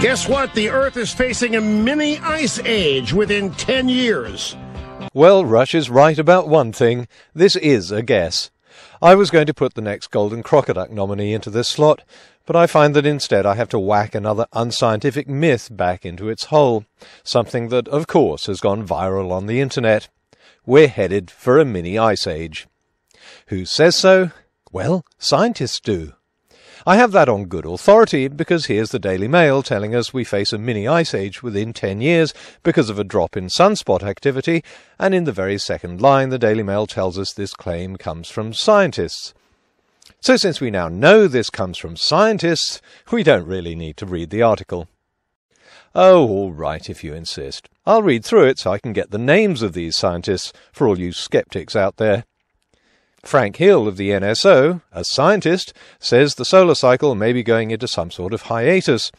Guess what? The Earth is facing a mini ice age within 10 years. Well, Rush is right about one thing. This is a guess. I was going to put the next Golden Crocoduck nominee into this slot, but I find that instead I have to whack another unscientific myth back into its hole, something that, of course, has gone viral on the internet. We're headed for a mini ice age. Who says so? Well, scientists do. I have that on good authority because here's the Daily Mail telling us we face a mini ice age within 10 years because of a drop in sunspot activity, and in the very second line, the Daily Mail tells us this claim comes from scientists. So, since we now know this comes from scientists, we don't really need to read the article. Oh, all right, if you insist. I'll read through it so I can get the names of these scientists for all you sceptics out there. Frank Hill of the NSO, a scientist, says the solar cycle may be going into some sort of hiatus.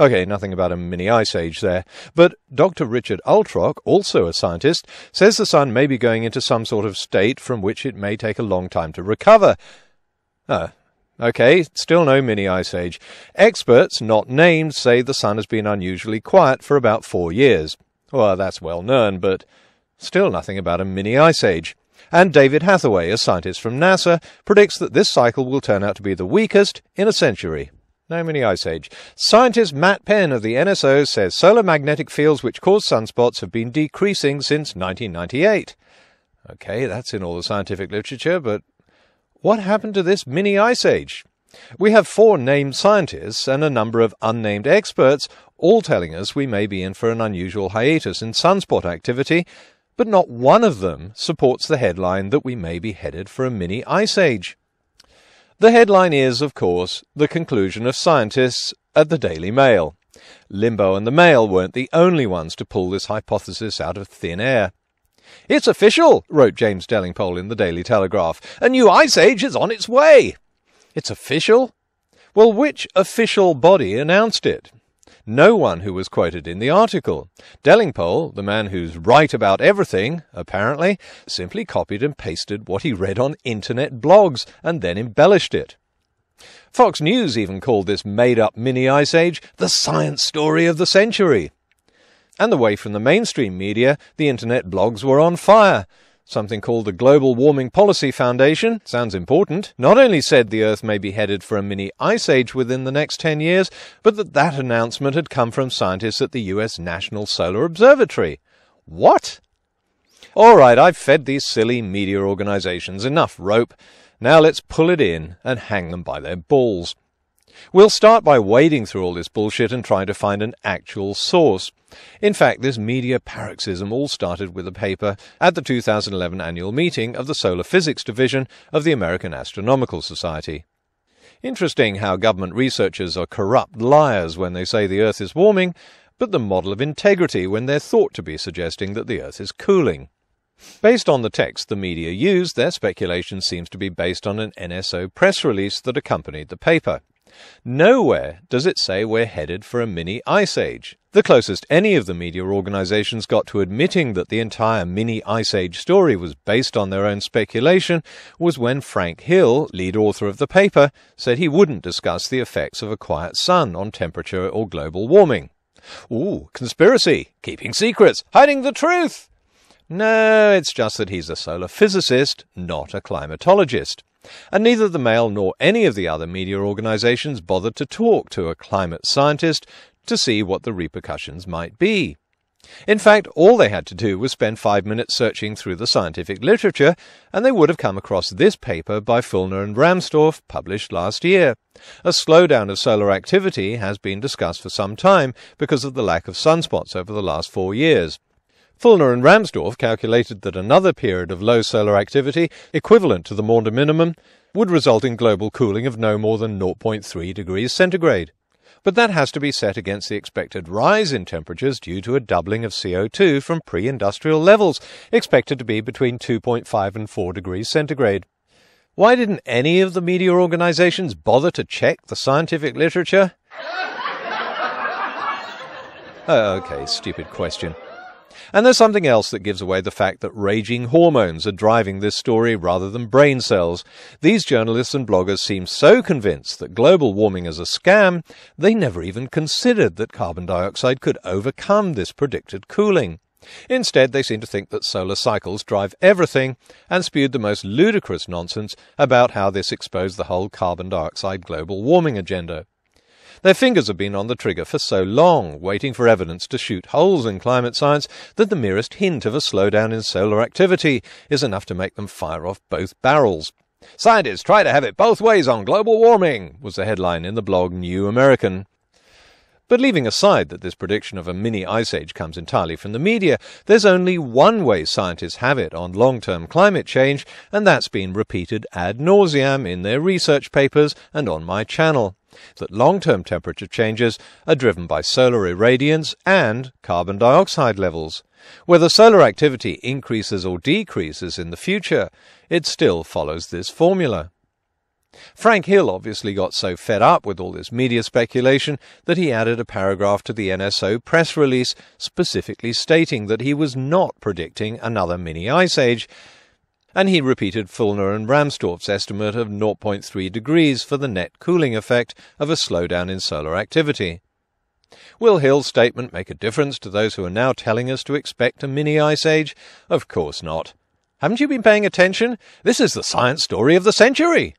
Okay, nothing about a mini ice age there. But Dr. Richard Altrock, also a scientist, says the sun may be going into some sort of state from which it may take a long time to recover. Ah, Okay, still no mini ice age. Experts, not named, say the sun has been unusually quiet for about four years. Well, that's well known, but still nothing about a mini ice age and David Hathaway, a scientist from NASA, predicts that this cycle will turn out to be the weakest in a century. No mini ice age. Scientist Matt Penn of the NSO says solar magnetic fields which cause sunspots have been decreasing since 1998. Okay, that's in all the scientific literature, but what happened to this mini ice age? We have four named scientists and a number of unnamed experts, all telling us we may be in for an unusual hiatus in sunspot activity, but not one of them supports the headline that we may be headed for a mini ice age. The headline is, of course, the conclusion of scientists at the Daily Mail. Limbo and the Mail weren't the only ones to pull this hypothesis out of thin air. It's official, wrote James Dellingpole in the Daily Telegraph. A new ice age is on its way. It's official? Well, which official body announced it? no one who was quoted in the article. Dellingpole, the man who's right about everything, apparently, simply copied and pasted what he read on internet blogs and then embellished it. Fox News even called this made up mini ice age the science story of the century. And away from the mainstream media, the internet blogs were on fire. Something called the Global Warming Policy Foundation, sounds important, not only said the Earth may be headed for a mini ice age within the next 10 years, but that that announcement had come from scientists at the US National Solar Observatory. What? All right, I've fed these silly media organizations enough rope. Now let's pull it in and hang them by their balls. We'll start by wading through all this bullshit and trying to find an actual source. In fact, this media paroxysm all started with a paper at the 2011 annual meeting of the Solar Physics Division of the American Astronomical Society. Interesting how government researchers are corrupt liars when they say the Earth is warming, but the model of integrity when they're thought to be suggesting that the Earth is cooling. Based on the text the media used, their speculation seems to be based on an NSO press release that accompanied the paper. Nowhere does it say we're headed for a mini ice age. The closest any of the media organizations got to admitting that the entire mini ice age story was based on their own speculation was when Frank Hill, lead author of the paper, said he wouldn't discuss the effects of a quiet sun on temperature or global warming. Ooh, conspiracy, keeping secrets, hiding the truth. No, it's just that he's a solar physicist, not a climatologist. And neither the Mail nor any of the other media organisations bothered to talk to a climate scientist to see what the repercussions might be. In fact, all they had to do was spend five minutes searching through the scientific literature, and they would have come across this paper by Fulner and Ramsdorff, published last year. A slowdown of solar activity has been discussed for some time because of the lack of sunspots over the last four years. Fulner and Ramsdorf calculated that another period of low solar activity, equivalent to the Maunder minimum, would result in global cooling of no more than 0.3 degrees centigrade. But that has to be set against the expected rise in temperatures due to a doubling of CO2 from pre industrial levels, expected to be between 2.5 and 4 degrees centigrade. Why didn't any of the media organizations bother to check the scientific literature? Uh, okay, stupid question. And there's something else that gives away the fact that raging hormones are driving this story rather than brain cells. These journalists and bloggers seem so convinced that global warming is a scam, they never even considered that carbon dioxide could overcome this predicted cooling. Instead, they seem to think that solar cycles drive everything and spewed the most ludicrous nonsense about how this exposed the whole carbon dioxide global warming agenda. Their fingers have been on the trigger for so long, waiting for evidence to shoot holes in climate science, that the merest hint of a slowdown in solar activity is enough to make them fire off both barrels. Scientists try to have it both ways on global warming, was the headline in the blog New American. But leaving aside that this prediction of a mini ice age comes entirely from the media, there's only one way scientists have it on long term climate change, and that's been repeated ad nauseam in their research papers and on my channel that long term temperature changes are driven by solar irradiance and carbon dioxide levels. Whether solar activity increases or decreases in the future, it still follows this formula. Frank Hill obviously got so fed up with all this media speculation that he added a paragraph to the NSO press release specifically stating that he was not predicting another mini ice age, and he repeated Fulner and Ramstorff's estimate of 0.3 degrees for the net cooling effect of a slowdown in solar activity. Will Hill's statement make a difference to those who are now telling us to expect a mini ice age? Of course not. Haven't you been paying attention? This is the science story of the century.